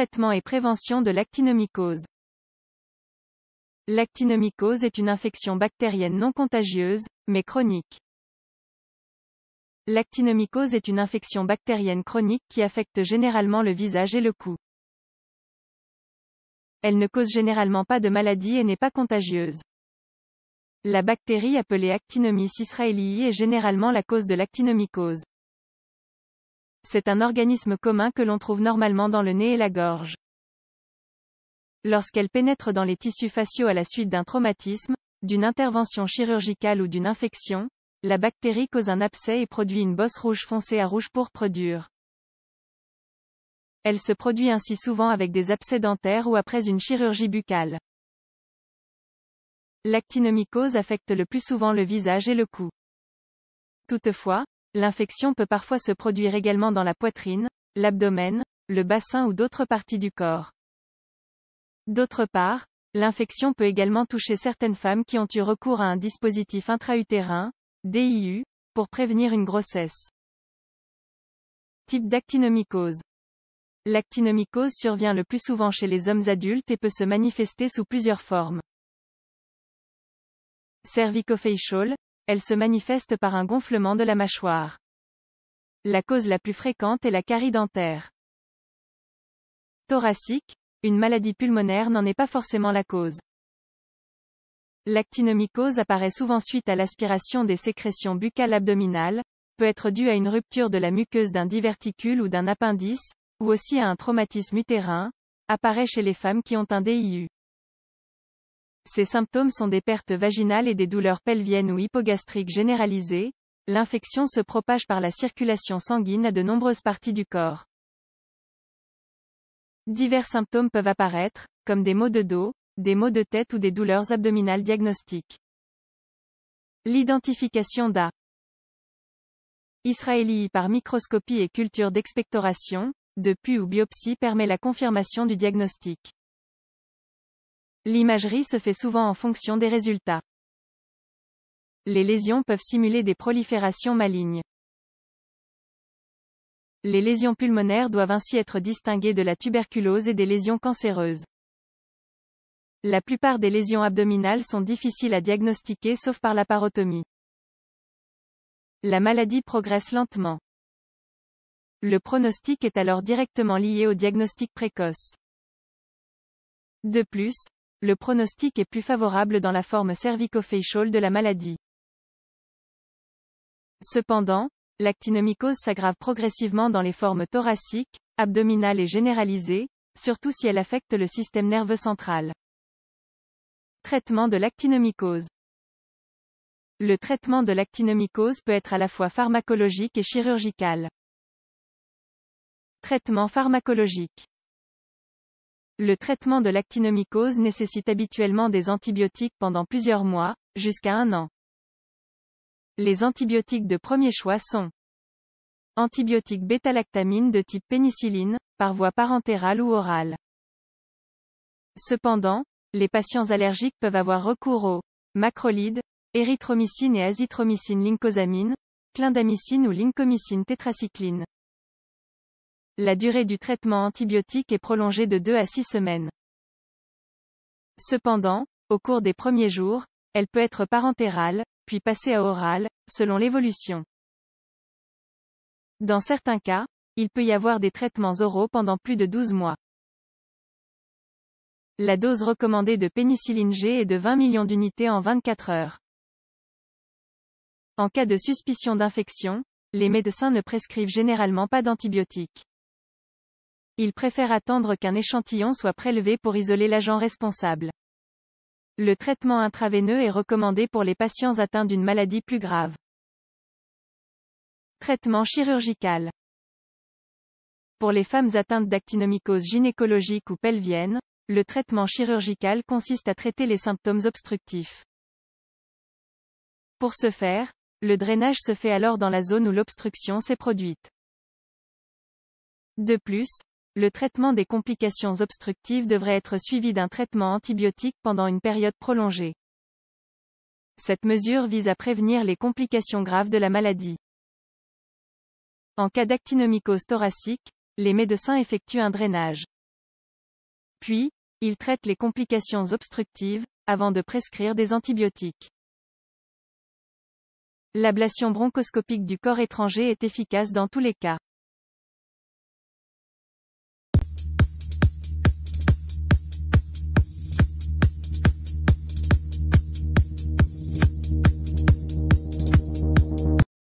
traitement et prévention de l'actinomycose. L'actinomycose est une infection bactérienne non contagieuse, mais chronique. L'actinomycose est une infection bactérienne chronique qui affecte généralement le visage et le cou. Elle ne cause généralement pas de maladie et n'est pas contagieuse. La bactérie appelée Actinomyces israelii est généralement la cause de l'actinomycose. C'est un organisme commun que l'on trouve normalement dans le nez et la gorge. Lorsqu'elle pénètre dans les tissus faciaux à la suite d'un traumatisme, d'une intervention chirurgicale ou d'une infection, la bactérie cause un abcès et produit une bosse rouge foncée à rouge pourpre dur. Elle se produit ainsi souvent avec des abcès dentaires ou après une chirurgie buccale. L'actinomycose affecte le plus souvent le visage et le cou. Toutefois, L'infection peut parfois se produire également dans la poitrine, l'abdomen, le bassin ou d'autres parties du corps. D'autre part, l'infection peut également toucher certaines femmes qui ont eu recours à un dispositif intra-utérin, DIU, pour prévenir une grossesse. Type d'actinomycose. L'actinomycose survient le plus souvent chez les hommes adultes et peut se manifester sous plusieurs formes. Cervicofacial, elle se manifeste par un gonflement de la mâchoire. La cause la plus fréquente est la carie dentaire. Thoracique, une maladie pulmonaire n'en est pas forcément la cause. L'actinomycose apparaît souvent suite à l'aspiration des sécrétions buccales abdominales, peut être due à une rupture de la muqueuse d'un diverticule ou d'un appendice, ou aussi à un traumatisme utérin, apparaît chez les femmes qui ont un DIU. Ces symptômes sont des pertes vaginales et des douleurs pelviennes ou hypogastriques généralisées. L'infection se propage par la circulation sanguine à de nombreuses parties du corps. Divers symptômes peuvent apparaître, comme des maux de dos, des maux de tête ou des douleurs abdominales diagnostiques. L'identification d'A. Israélii par microscopie et culture d'expectoration, de pus ou biopsie permet la confirmation du diagnostic. L'imagerie se fait souvent en fonction des résultats. Les lésions peuvent simuler des proliférations malignes. Les lésions pulmonaires doivent ainsi être distinguées de la tuberculose et des lésions cancéreuses. La plupart des lésions abdominales sont difficiles à diagnostiquer sauf par la parotomie. La maladie progresse lentement. Le pronostic est alors directement lié au diagnostic précoce. De plus, le pronostic est plus favorable dans la forme cervico-facial de la maladie. Cependant, l'actinomycose s'aggrave progressivement dans les formes thoraciques, abdominales et généralisées, surtout si elle affecte le système nerveux central. Traitement de l'actinomycose Le traitement de l'actinomycose peut être à la fois pharmacologique et chirurgical. Traitement pharmacologique le traitement de l'actinomycose nécessite habituellement des antibiotiques pendant plusieurs mois, jusqu'à un an. Les antibiotiques de premier choix sont antibiotiques bêta de type pénicilline, par voie parentérale ou orale. Cependant, les patients allergiques peuvent avoir recours aux macrolides, érythromycine et azithromycine lincosamine, clindamycine ou lincomycine tétracycline. La durée du traitement antibiotique est prolongée de 2 à 6 semaines. Cependant, au cours des premiers jours, elle peut être parentérale, puis passer à orale, selon l'évolution. Dans certains cas, il peut y avoir des traitements oraux pendant plus de 12 mois. La dose recommandée de pénicilline G est de 20 millions d'unités en 24 heures. En cas de suspicion d'infection, les médecins ne prescrivent généralement pas d'antibiotiques. Il préfère attendre qu'un échantillon soit prélevé pour isoler l'agent responsable. Le traitement intraveineux est recommandé pour les patients atteints d'une maladie plus grave. Traitement chirurgical. Pour les femmes atteintes d'actinomycose gynécologique ou pelvienne, le traitement chirurgical consiste à traiter les symptômes obstructifs. Pour ce faire, le drainage se fait alors dans la zone où l'obstruction s'est produite. De plus, le traitement des complications obstructives devrait être suivi d'un traitement antibiotique pendant une période prolongée. Cette mesure vise à prévenir les complications graves de la maladie. En cas d'actinomycose thoracique, les médecins effectuent un drainage. Puis, ils traitent les complications obstructives, avant de prescrire des antibiotiques. L'ablation bronchoscopique du corps étranger est efficace dans tous les cas.